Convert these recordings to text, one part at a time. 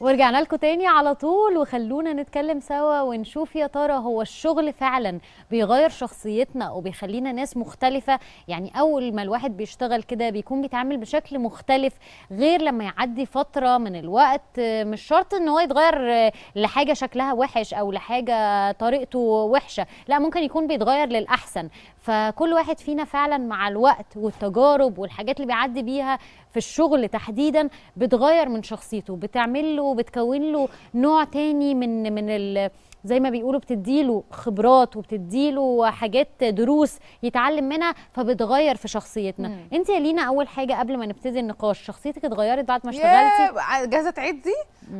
ورجعنا لكم تاني على طول وخلونا نتكلم سوا ونشوف يا ترى هو الشغل فعلا بيغير شخصيتنا وبيخلينا ناس مختلفة يعني أول ما الواحد بيشتغل كده بيكون بيتعامل بشكل مختلف غير لما يعدي فترة من الوقت مش شرط ان هو يتغير لحاجة شكلها وحش أو لحاجة طريقته وحشة لا ممكن يكون بيتغير للأحسن فكل واحد فينا فعلا مع الوقت والتجارب والحاجات اللي بيعدي بيها في الشغل تحديدا بتغير من شخصيته بتعمل له وبتكون له نوع تاني من من ال زي ما بيقولوا بتديله خبرات وبتديله حاجات دروس يتعلم منها فبتغير في شخصيتنا مم. انت يا لينا اول حاجه قبل ما نبتدي النقاش شخصيتك اتغيرت بعد ما اشتغلتي جاهزه عيد دي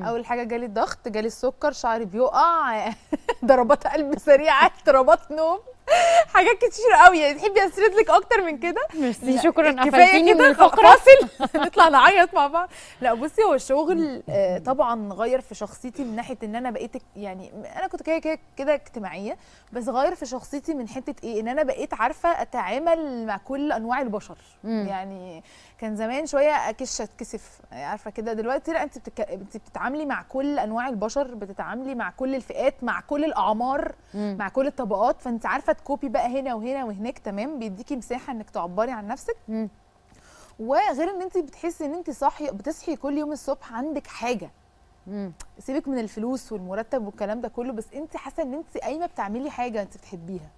اول حاجه جالي الضغط جالي السكر شعري بيقع ضربات قلب سريعه اضطرابات نوم حاجات كتير قوي يعني تحبي اسرد لك اكتر من كده ميرسي شكرا كفايه كده فاصل نطلع نعيط مع بعض لا بصي هو الشغل آه، طبعا غير في شخصيتي من ناحيه ان انا بقيت يعني انا كنت كده كده كده اجتماعيه بس غير في شخصيتي من حته ايه ان انا بقيت عارفه اتعامل مع كل انواع البشر يعني كان زمان شويه اكش اتكسف يعني عارفه كده دلوقتي لا انت بتك... انت بتتعاملي مع كل انواع البشر بتتعاملي مع كل الفئات مع كل الاعمار مع كل الطبقات فانت عارفه كوبي بقى هنا وهنا وهناك تمام بيديكي مساحه انك تعبري عن نفسك مم. وغير ان انت بتحسي ان انت صاحيه بتصحي كل يوم الصبح عندك حاجه مم. سيبك من الفلوس والمرتب والكلام ده كله بس انت حاسه ان انت قايمه بتعملي حاجه انت بتحبيها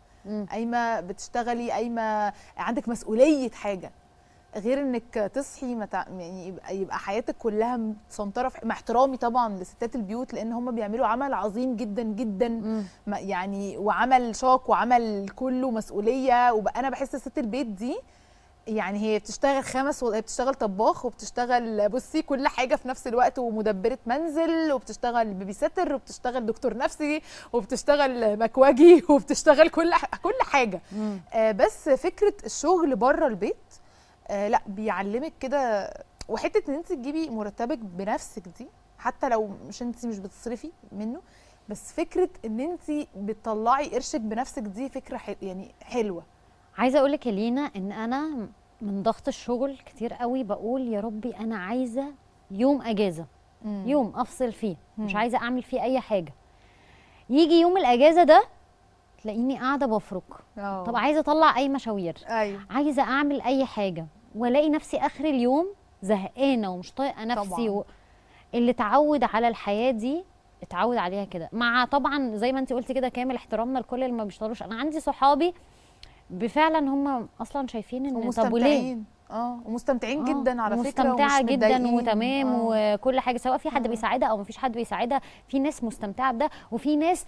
قايمه بتشتغلي قايمه عندك مسؤوليه حاجه غير انك تصحي يعني يبقى, حياتك كلها متسنطره في... مع احترامي طبعا لستات البيوت لان هم بيعملوا عمل عظيم جدا جدا م. يعني وعمل شاق وعمل كله مسؤوليه وانا انا بحس ست البيت دي يعني هي بتشتغل خمس و... هي بتشتغل طباخ وبتشتغل بصي كل حاجه في نفس الوقت ومدبره منزل وبتشتغل بيبي سيتر وبتشتغل دكتور نفسي وبتشتغل مكواجي وبتشتغل كل كل حاجه آه بس فكره الشغل بره البيت آه لا بيعلمك كده وحته ان انت تجيبي مرتبك بنفسك دي حتى لو مش انت مش بتصرفي منه بس فكره ان انت بتطلعي قرشك بنفسك دي فكره حل يعني حلوه عايزه اقول لك يا لينا ان انا من ضغط الشغل كتير قوي بقول يا ربي انا عايزه يوم اجازه مم. يوم افصل فيه مم. مش عايزه اعمل فيه اي حاجه يجي يوم الاجازه ده تلاقيني قاعده بفرك أوه. طب عايزه اطلع اي مشاوير أيوه. عايزه اعمل اي حاجه والاقي نفسي اخر اليوم زهقانه ومش طايقه نفسي طبعا. و... اللي اتعود على الحياه دي اتعود عليها كده مع طبعا زي ما انت قلتي كده كامل احترامنا لكل اللي ما بيشتغلوش انا عندي صحابي بفعلا هم اصلا شايفين ان طب وليه اه ومستمتعين آه. جدا على فكره مستمتعه جدا وتمام آه. وكل حاجه سواء في حد آه. بيساعدها او مفيش حد بيساعدها في ناس مستمتعه بده وفي ناس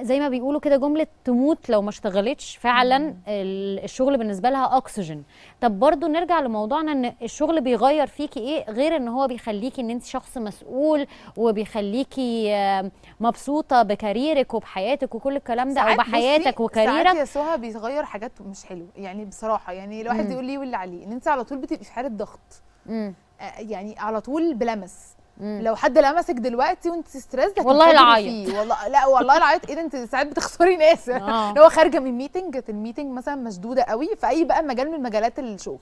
زي ما بيقولوا كده جمله تموت لو ما اشتغلتش فعلا الشغل بالنسبه لها اكسجين طب برضو نرجع لموضوعنا ان الشغل بيغير فيكي ايه غير ان هو بيخليكي ان انت شخص مسؤول وبيخليكي مبسوطه بكاريرك وبحياتك وكل الكلام ده او بحياتك وكاريرك ساعات يا سهى بيغير حاجات مش حلوه يعني بصراحه يعني الواحد يقول لي واللي عليه ان انت على طول بتبقي في حاله ضغط آه، يعني على طول بلمس مم. لو حد لمسك دلوقتي وانت ستريس والله العيط والله لا والله العيط ايه ده انت ساعات بتخسري ناس آه. لو خارجه من ميتنج الميتنج مثلا مشدوده قوي في اي بقى مجال من مجالات الشغل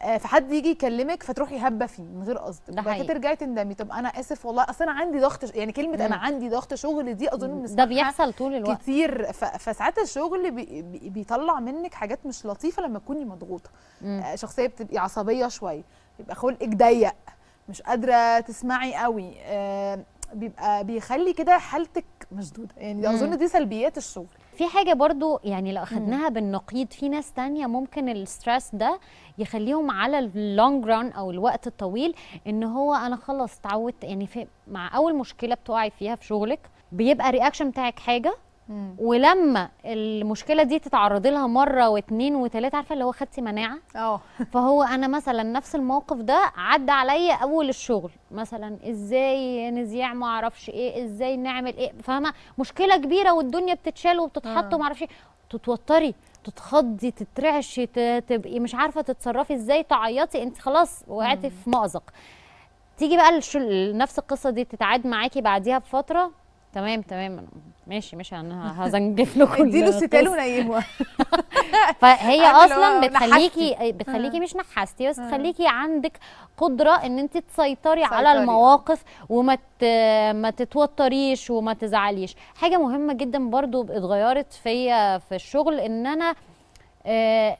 آه فحد يجي يكلمك فتروحي هبه فيه من غير قصد وبعد كده ترجعي تندمي طب انا اسف والله اصل انا عندي ضغط ش... يعني كلمه مم. انا عندي ضغط شغل دي اظن ده بيحصل طول الوقت كتير ف... فساعات الشغل بي... بيطلع منك حاجات مش لطيفه لما تكوني مضغوطه آه شخصيه بتبقي عصبيه شويه يبقى خلقك ضيق مش قادره تسمعي قوي بيبقى بيخلي كده حالتك مشدوده يعني دي اظن دي سلبيات الشغل في حاجة برضو يعني لو أخدناها بالنقيض في ناس تانية ممكن الستريس ده يخليهم على اللونج ران أو الوقت الطويل إن هو أنا خلاص اتعودت يعني في مع أول مشكلة بتقعي فيها في شغلك بيبقى رياكشن بتاعك حاجة ولما المشكله دي تتعرضي لها مره واثنين وثلاثه عارفه اللي هو خدتي مناعه اه فهو انا مثلا نفس الموقف ده عدى عليا اول الشغل مثلا ازاي نذيع ما اعرفش ايه ازاي نعمل ايه فاهمه مشكله كبيره والدنيا بتتشال وبتتحط اه. وما اعرفش ايه تتوتري تتخضي تترعشي تبقي مش عارفه تتصرفي ازاي تعيطي انت خلاص وقعتي في مأزق تيجي بقى نفس القصه دي تتعاد معاكي بعديها بفتره تمام تمام ماشي ماشي انا هزنجف له كل اديله ستال ونيمه فهي اصلا بتخليكي بتخليكي آه. مش نحاستي بس آه. تخليكي عندك قدره ان انت تسيطري على المواقف وما ما تتوتريش وما تزعليش حاجه مهمه جدا برضو اتغيرت فيا في الشغل ان انا آه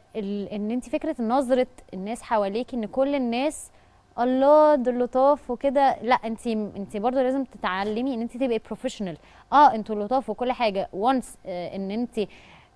ان انت فكره نظره الناس حواليكي ان كل الناس الله ده اللطاف وكده لا انت انت برضه لازم تتعلمي ان انت تبقي بروفيشنال اه انتوا لطاف وكل حاجه وانس آه، ان انت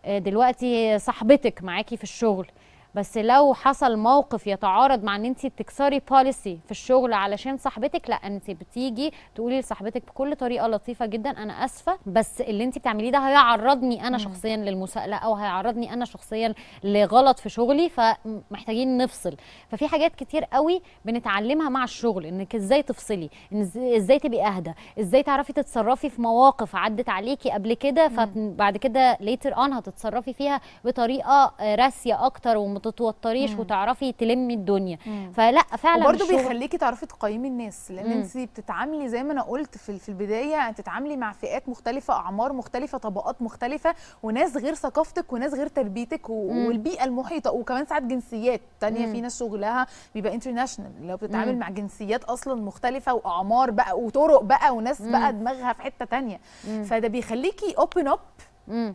آه، دلوقتي صاحبتك معاكي في الشغل بس لو حصل موقف يتعارض مع ان انت تكسري بوليسي في الشغل علشان صاحبتك لا انت بتيجي تقولي لصاحبتك بكل طريقه لطيفه جدا انا اسفه بس اللي انت بتعمليه ده هيعرضني انا شخصيا للمساءله او هيعرضني انا شخصيا لغلط في شغلي فمحتاجين نفصل ففي حاجات كتير قوي بنتعلمها مع الشغل انك ازاي تفصلي ازاي تبقي اهدى ازاي تعرفي تتصرفي في مواقف عدت عليكي قبل كده فبعد كده ليتر اون هتتصرفي فيها بطريقه آه، راسيه اكتر وم تتوتريش تتوتريش وتعرفي تلمي الدنيا مم. فلا فعلا برضه بيخليكي تعرفي تقيمي الناس لان انت بتتعاملي زي ما انا قلت في, في البدايه بتتعاملي مع فئات مختلفه اعمار مختلفه طبقات مختلفه وناس غير ثقافتك وناس غير تربيتك والبيئه المحيطه وكمان ساعات جنسيات ثانيه في ناس شغلها بيبقى انترناشونال لو بتتعامل مع جنسيات اصلا مختلفه واعمار بقى وطرق بقى وناس بقى دماغها في حته ثانيه فده بيخليكي اوبن اب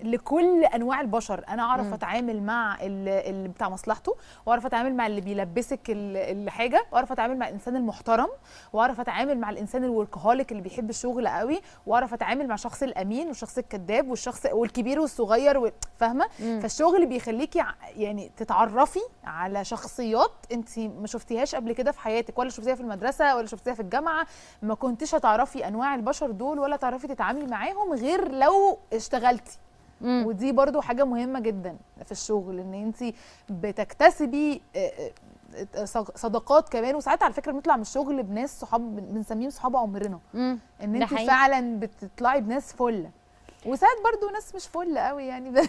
لكل انواع البشر انا اعرف اتعامل مع اللي بتاع مصلحته واعرف اتعامل مع اللي بيلبسك الحاجه واعرف اتعامل مع الانسان المحترم واعرف اتعامل مع الانسان الوركهوليك اللي بيحب الشغل قوي واعرف اتعامل مع شخص الامين والشخص الكذاب والشخص والكبير والصغير فاهمه فالشغل بيخليكي يعني تتعرفي على شخصيات انت ما شفتيهاش قبل كده في حياتك ولا شفتيها في المدرسه ولا شفتيها في الجامعه ما كنتيش هتعرفي انواع البشر دول ولا تعرفي تتعاملي معاهم غير لو اشتغلتي ودي برضو حاجه مهمه جدا في الشغل ان انت بتكتسبي آه، آه، صداقات كمان وساعات على فكره بنطلع من الشغل بناس صحاب بنسميهم صحاب عمرنا ان انت فعلا بتطلعي بناس فله وساعات برضو ناس مش فل قوي يعني